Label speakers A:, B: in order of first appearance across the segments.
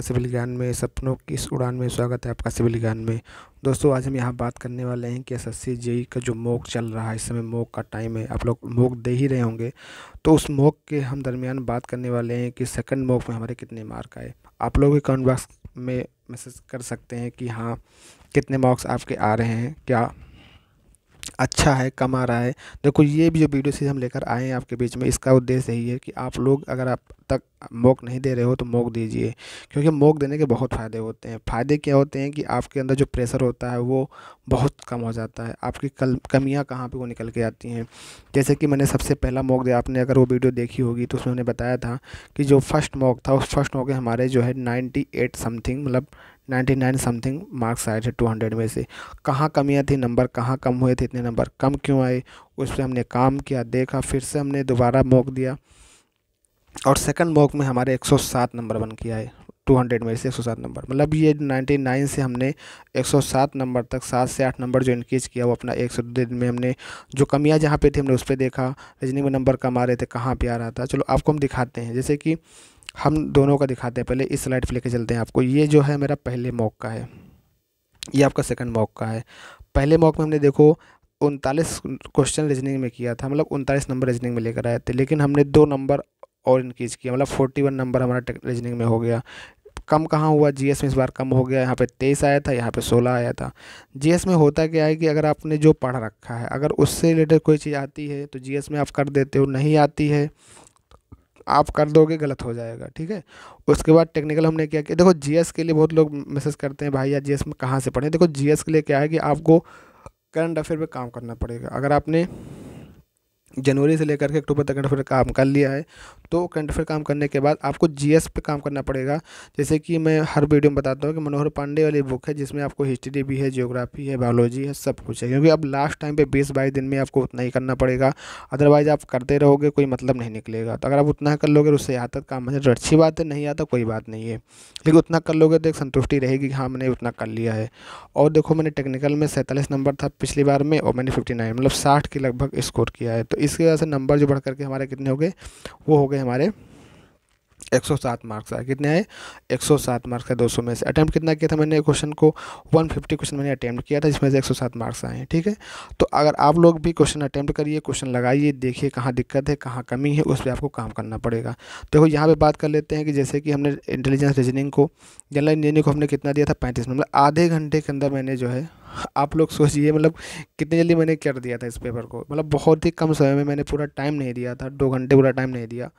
A: आपका सिविल ज्ञान में सपनों की इस उड़ान में स्वागत है आपका सिविल ज्ञान में दोस्तों आज हम यहाँ बात करने वाले हैं कि एस एस का जो मोक चल रहा है इस समय मोक का टाइम है आप लोग मोक दे ही रहे होंगे तो उस मोक के हम दरमियान बात करने वाले हैं कि सेकंड मोक में हमारे कितने मार्क आए आप लोग भी कमेंट बॉक्स में मैसेज कर सकते हैं कि हाँ कितने मार्क्स आपके आ रहे हैं क्या अच्छा है कमा रहा है देखो ये भी जो वीडियो सीरीज हम लेकर आए हैं आपके बीच में इसका उद्देश्य यही है कि आप लोग अगर आप तक मौक नहीं दे रहे हो तो मौक दीजिए क्योंकि मौक देने के बहुत फ़ायदे होते हैं फ़ायदे क्या होते हैं कि आपके अंदर जो प्रेशर होता है वो बहुत कम हो जाता है आपकी कल कमियाँ कहाँ पर वो निकल के आती हैं जैसे कि मैंने सबसे पहला मौक दिया आपने अगर वो वीडियो देखी होगी तो उसमें उन्होंने बताया था कि जो फर्स्ट मौक था उस फर्स्ट मौके हमारे जो है नाइन्टी एट समथिंग मतलब नाइन्टी नाइन समथिंग मार्क्स आए थे टू हंड्रेड में से कहाँ कमियाँ थी नंबर कहाँ कम हुए थे इतने नंबर कम क्यों आए उस पर हमने काम किया देखा फिर से हमने दोबारा मौक दिया और सेकंड मौक में हमारे 107 नंबर बन के आए टू हंड्रेड में से एक सौ सात नंबर मतलब ये नाइन्टी नाइन से हमने एक सौ सात नंबर तक सात से आठ नंबर जो इनक्रीज किया वो अपना एक सौ दिन में हमने जो कमियाँ जहाँ पे थी हमने उस पर देखा रजनी में नंबर कम आ रहे थे कहाँ पे आ रहा था चलो आपको हम दिखाते हैं जैसे कि हम दोनों का दिखाते हैं पहले इस स्लाइड पर लेके चलते हैं आपको ये जो है मेरा पहले मौक का है ये आपका सेकेंड मौक का है पहले मौक़ में हमने देखो उनतालीस क्वेश्चन रीजनिंग में किया था मतलब उनतालीस नंबर रीजनिंग में लेकर आए थे लेकिन हमने दो नंबर और इनक्रीज किया मतलब फोर्टी वन नंबर हमारा रीजनिंग में हो गया कम कहाँ हुआ जीएस में इस बार कम हो गया यहाँ पे तेईस आया था यहाँ पे सोलह आया था जीएस में होता क्या है कि अगर आपने जो पढ़ रखा है अगर उससे रिलेटेड कोई चीज़ आती है तो जीएस में आप कर देते हो नहीं आती है आप कर दोगे गलत हो जाएगा ठीक है उसके बाद टेक्निकल हमने क्या किया देखो जीएस के लिए बहुत लोग मैसेज करते हैं भाई यार जीएस में कहाँ से पढ़ें देखो जीएस के लिए क्या है कि आपको करंट अफेयर पे काम करना पड़ेगा अगर आपने जनवरी से लेकर के अक्टूबर तक कंट काम कर लिया है तो कंट काम करने के बाद आपको जीएस पे काम करना पड़ेगा जैसे कि मैं हर वीडियो में बताता हूँ कि मनोहर पांडे वाली बुक है जिसमें आपको हिस्ट्री भी है ज्योग्राफी है बायोलॉजी है सब कुछ है क्योंकि अब लास्ट टाइम पे बीस बाईस दिन में आपको उतना ही करना पड़ेगा अदरवाइज़ आप करते रहोगे कोई मतलब नहीं निकलेगा तो अगर आप उतना कर लोगे उससे आता काम है अच्छी बात है नहीं आता कोई बात नहीं है लेकिन उतना कर लोगे तो एक संतुष्टि रहेगी कि हाँ मैंने उतना कर लिया है और देखो मैंने टेक्निकल में सैंतालीस नंबर था पिछली बार में और मैंने फिफ्टी मतलब साठ के लगभग स्कोर किया है तो इस इसकी वजह से नंबर जो बढ़ करके हमारे कितने हो गए वो हो गए हमारे 107 मार्क्स आए कितने आए 107 मार्क्स दो 200 में से अटैम्प्ट कितना किया था मैंने क्वेश्चन को 150 क्वेश्चन मैंने अटैम्प्ट किया था जिसमें से 107 मार्क्स आए ठीक है तो अगर आप लोग भी क्वेश्चन अटैम्प्ट करिए क्वेश्चन लगाइए देखिए कहाँ दिक्कत है कहाँ कमी है उस पर आपको काम करना पड़ेगा देखो यहाँ पर बात कर लेते हैं कि जैसे कि हमने इंटेलिजेंस रीजनिंग को जनरल इंजीनियरिंग को हमने कितना दिया था पैंतीस मतलब आधे घंटे के अंदर मैंने जो है आप लोग सोचिए मतलब कितनी जल्दी मैंने कर दिया था इस पेपर को मतलब बहुत ही कम समय में मैंने पूरा टाइम नहीं दिया था दो घंटे पूरा टाइम नहीं दिया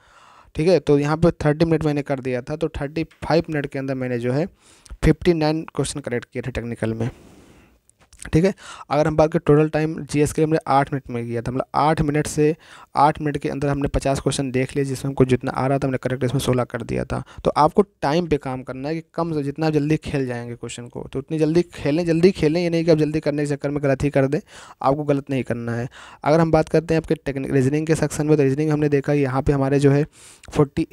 A: ठीक है तो यहाँ पे थर्टी मिनट मैंने कर दिया था तो थर्टी फाइव मिनट के अंदर मैंने जो है फिफ्टी नाइन क्वेश्चन करेक्ट किए थे टेक्निकल में ठीक है अगर हम बात करें टोटल टाइम जीएस के लिए हमने आठ मिनट में किया था मतलब आठ मिनट से आठ मिनट के अंदर हमने पचास क्वेश्चन देख लिए जिसमें हमको जितना आ रहा था हमने करेक्ट इसमें सोलह कर दिया था तो आपको टाइम पे काम करना है कि कम से जितना जल्दी खेल जाएंगे क्वेश्चन को तो उतनी जल्दी खेलें जल्दी खेलें ये नहीं कि आप जल्दी करने के चक्कर में गलत ही कर दें आपको गलत नहीं करना है अगर हम बात करते हैं आपके टेक्निक रीजनिंग के सेक्शन में तो रीजनिंग हमने देखा कि यहाँ पर हमारे जो है फोर्टी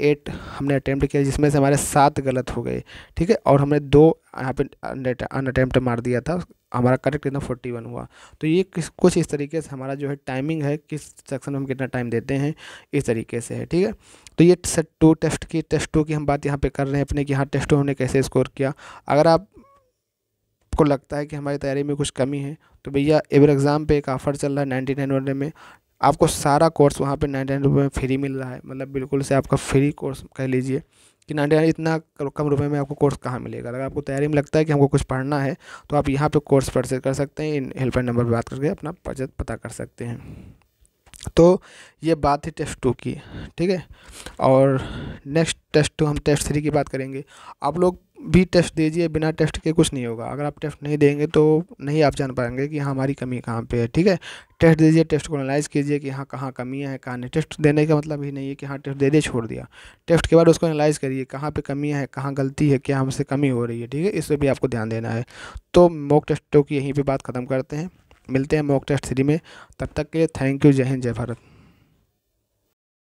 A: हमने अटैम्प्ट किया जिसमें से हमारे सात गलत हो गए ठीक है और हमने दो यहाँ पे अन अटैम्प्ट मार दिया था हमारा करेक्ट कितना फोर्टी वन हुआ तो ये किस कुछ इस तरीके से हमारा जो है टाइमिंग है किस सेक्शन में हम कितना टाइम देते हैं इस तरीके से है ठीक है तो ये सेट टू टेस्ट की टेस्ट टू की हम बात यहाँ पे कर रहे हैं अपने कि हाँ टेस्ट टू हमने कैसे स्कोर किया अगर आप को लगता है कि हमारी तैयारी में कुछ कमी है तो भैया एवर एग्ज़ाम पे एक ऑफ़र चल रहा है नाइन्टी नाइन वाले में आपको सारा कोर्स वहाँ पे नाइन्टी नाइन रुपये में फ्री मिल रहा है मतलब बिल्कुल से आपका फ्री कोर्स कह लीजिए कि नाइन्टी नाइन इतना कम रुपए में आपको कोर्स कहाँ मिलेगा अगर आपको तैयारी में लगता है कि हमको कुछ पढ़ना है तो आप यहाँ पे कोर्स परचेज कर सकते हैं इन हेल्पलाइन नंबर पर बात करके अपना बजट पता कर सकते हैं तो ये बात थी टेस्ट टू की ठीक है और नेक्स्ट टेस्ट टू हम टेस्ट थ्री की बात करेंगे आप लोग भी टेस्ट दीजिए बिना टेस्ट के कुछ नहीं होगा अगर आप टेस्ट नहीं देंगे तो नहीं आप जान पाएंगे कि हाँ हमारी कमी कहाँ पे है ठीक है टेस्ट दीजिए टेस्ट को एनालाइज कीजिए कि हाँ कहाँ कमियाँ हैं कहाँ नहीं टेस्ट देने का मतलब ही नहीं है कि हाँ टेस्ट दे दे छोड़ दिया टेस्ट के बाद उसको एनालाइज करिए कहाँ पर कमियाँ हैं कहाँ गलती है क्या हमसे कमी हो रही है ठीक है इस पर भी आपको ध्यान देना है तो मॉक टेस्टों की यहीं पर बात ख़त्म करते हैं मिलते हैं मॉक टेस्ट थ्री में तब तक के थैंक यू जय हिंद जय भारत